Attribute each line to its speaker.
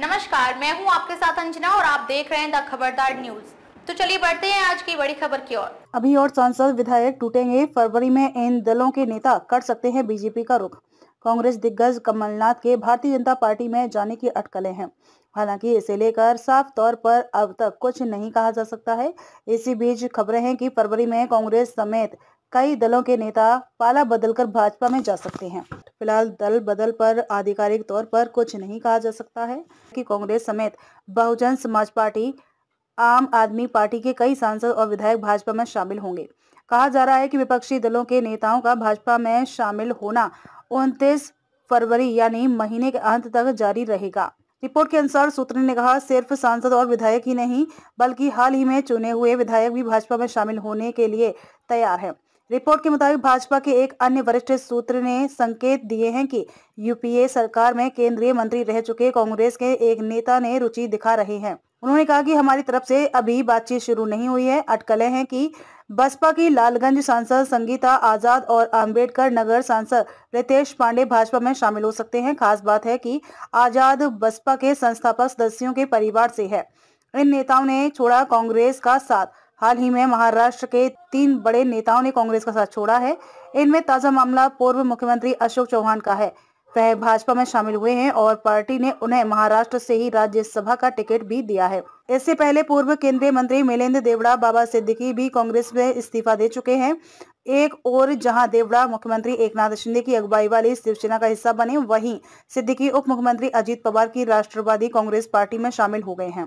Speaker 1: नमस्कार मैं हूं आपके साथ अंजना और आप देख रहे हैं द खबरदार न्यूज तो चलिए बढ़ते हैं आज की बड़ी खबर की ओर
Speaker 2: अभी और सांसद विधायक टूटेंगे फरवरी में इन दलों के नेता कर सकते हैं बीजेपी का रुख कांग्रेस दिग्गज कमलनाथ के भारतीय जनता पार्टी में जाने की अटकलें हैं हालांकि इसे लेकर साफ तौर पर अब तक कुछ नहीं कहा जा सकता है इसी बीच खबरें हैं कि फरवरी में कांग्रेस समेत कई दलों के नेता पाला बदलकर भाजपा में जा सकते हैं फिलहाल दल बदल पर आधिकारिक तौर पर कुछ नहीं कहा जा सकता है कि कांग्रेस समेत बहुजन समाज पार्टी आम आदमी पार्टी के कई सांसद और विधायक भाजपा में शामिल होंगे कहा जा रहा है कि विपक्षी दलों के नेताओं का भाजपा में शामिल होना उनतीस फरवरी यानी महीने के अंत तक जारी रहेगा रिपोर्ट के अनुसार सूत्र ने कहा सिर्फ सांसद और विधायक ही नहीं बल्कि हाल ही में चुने हुए विधायक भी भाजपा में शामिल होने के लिए तैयार हैं। रिपोर्ट के मुताबिक भाजपा के एक अन्य वरिष्ठ सूत्र ने संकेत दिए हैं कि यूपीए सरकार में केंद्रीय मंत्री रह चुके कांग्रेस के एक नेता ने रुचि दिखा रहे हैं उन्होंने कहा कि हमारी तरफ से अभी बातचीत शुरू नहीं हुई है अटकलें हैं कि बसपा की लालगंज सांसद संगीता आजाद और अंबेडकर नगर सांसद रितेश पांडे भाजपा में शामिल हो सकते हैं खास बात है कि आजाद बसपा के संस्थापक सदस्यों के परिवार से है इन नेताओं ने छोड़ा कांग्रेस का साथ हाल ही में महाराष्ट्र के तीन बड़े नेताओं ने कांग्रेस का साथ छोड़ा है इनमें ताजा मामला पूर्व मुख्यमंत्री अशोक चौहान का है वह भाजपा में शामिल हुए हैं और पार्टी ने उन्हें महाराष्ट्र से ही राज्यसभा का टिकट भी दिया है इससे पहले पूर्व केंद्रीय मंत्री मिलेंद्र देवड़ा बाबा सिद्दीकी भी कांग्रेस में इस्तीफा दे चुके हैं एक और जहां देवड़ा मुख्यमंत्री एकनाथ शिंदे की अगुवाई वाली शिवसेना का हिस्सा बने वहीं सिद्दीकी उप मुख्यमंत्री अजीत पवार की राष्ट्रवादी कांग्रेस पार्टी में शामिल हो गए हैं